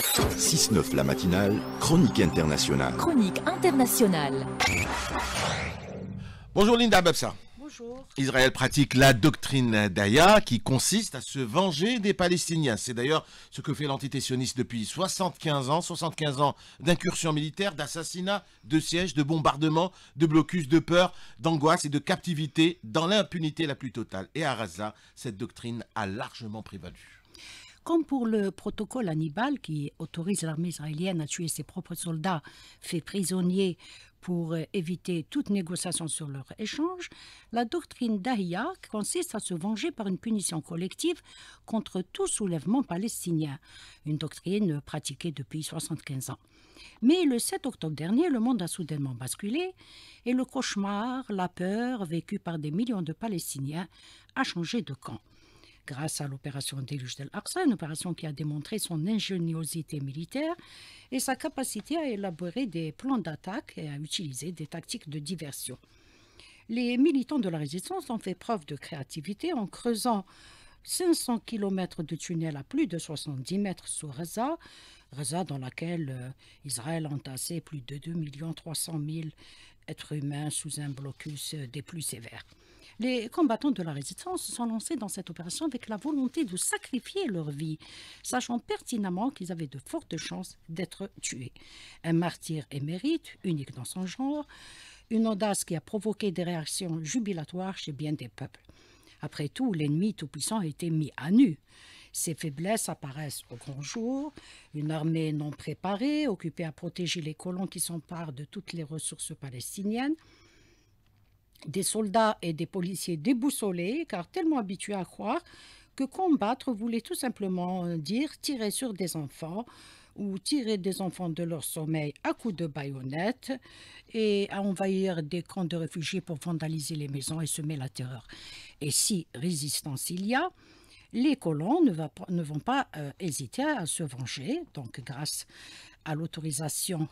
6-9 la matinale, chronique internationale. Chronique internationale. Bonjour Linda Babsa. Bonjour. Israël pratique la doctrine d'Aya qui consiste à se venger des Palestiniens. C'est d'ailleurs ce que fait l'entité sioniste depuis 75 ans. 75 ans d'incursions militaires, d'assassinats, de sièges, de bombardements, de blocus, de peur, d'angoisse et de captivité dans l'impunité la plus totale. Et à raza cette doctrine a largement prévalu. Comme pour le protocole Hannibal qui autorise l'armée israélienne à tuer ses propres soldats faits prisonniers pour euh, éviter toute négociation sur leur échange, la doctrine d'Ahia consiste à se venger par une punition collective contre tout soulèvement palestinien, une doctrine pratiquée depuis 75 ans. Mais le 7 octobre dernier, le monde a soudainement basculé et le cauchemar, la peur vécue par des millions de Palestiniens a changé de camp grâce à l'opération Déluge d'El aqsa une opération qui a démontré son ingéniosité militaire et sa capacité à élaborer des plans d'attaque et à utiliser des tactiques de diversion. Les militants de la résistance ont fait preuve de créativité en creusant 500 km de tunnels à plus de 70 mètres sous Reza, Reza dans laquelle euh, Israël entassait plus de 2 300 000 êtres humains sous un blocus euh, des plus sévères. Les combattants de la résistance se sont lancés dans cette opération avec la volonté de sacrifier leur vie, sachant pertinemment qu'ils avaient de fortes chances d'être tués. Un martyr émérite, unique dans son genre, une audace qui a provoqué des réactions jubilatoires chez bien des peuples. Après tout, l'ennemi tout-puissant a été mis à nu. Ses faiblesses apparaissent au grand jour. Une armée non préparée, occupée à protéger les colons qui s'emparent de toutes les ressources palestiniennes, des soldats et des policiers déboussolés, car tellement habitués à croire que combattre voulait tout simplement euh, dire tirer sur des enfants ou tirer des enfants de leur sommeil à coups de baïonnette et à envahir des camps de réfugiés pour vandaliser les maisons et semer la terreur. Et si résistance il y a, les colons ne, vont pas euh, hésiter à se venger, donc grâce à l'autorisation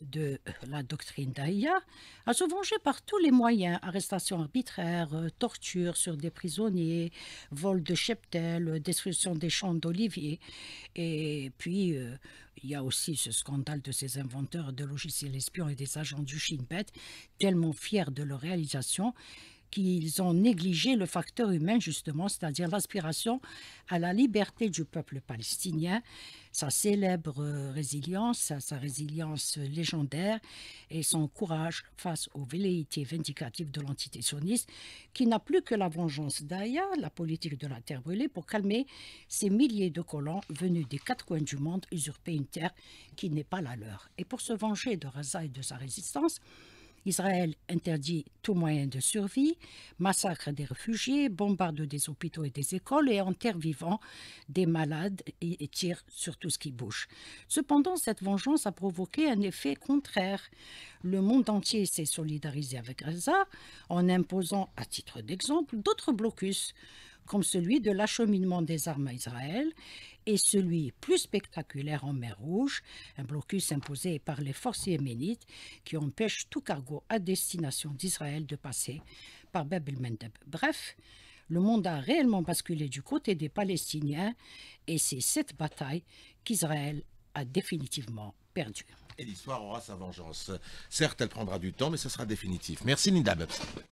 de euh, la doctrine d'Aïa, à se venger par tous les moyens, arrestations arbitraires, euh, torture sur des prisonniers, vol de cheptels, euh, destruction des champs d'oliviers. Et puis, il y a aussi ce scandale de ces inventeurs de logiciels espions et des agents du Shin tellement fiers de leur réalisation qu'ils ont négligé le facteur humain, justement, c'est-à-dire l'aspiration à la liberté du peuple palestinien, sa célèbre euh, résilience, sa résilience légendaire et son courage face aux velléités vindicatives de l'entité sioniste, qui n'a plus que la vengeance d'Aya, la politique de la terre brûlée, pour calmer ces milliers de colons venus des quatre coins du monde usurper une terre qui n'est pas la leur. Et pour se venger de Raza et de sa résistance, Israël interdit tout moyen de survie, massacre des réfugiés, bombarde des hôpitaux et des écoles et enterre vivants des malades et, et tire sur tout ce qui bouge. Cependant, cette vengeance a provoqué un effet contraire. Le monde entier s'est solidarisé avec Gaza en imposant, à titre d'exemple, d'autres blocus comme celui de l'acheminement des armes à Israël et celui plus spectaculaire en mer Rouge, un blocus imposé par les forces yéménites qui empêchent tout cargo à destination d'Israël de passer par Bab el Bref, le monde a réellement basculé du côté des Palestiniens et c'est cette bataille qu'Israël a définitivement perdue. Et l'histoire aura sa vengeance. Certes, elle prendra du temps, mais ce sera définitif. Merci Linda.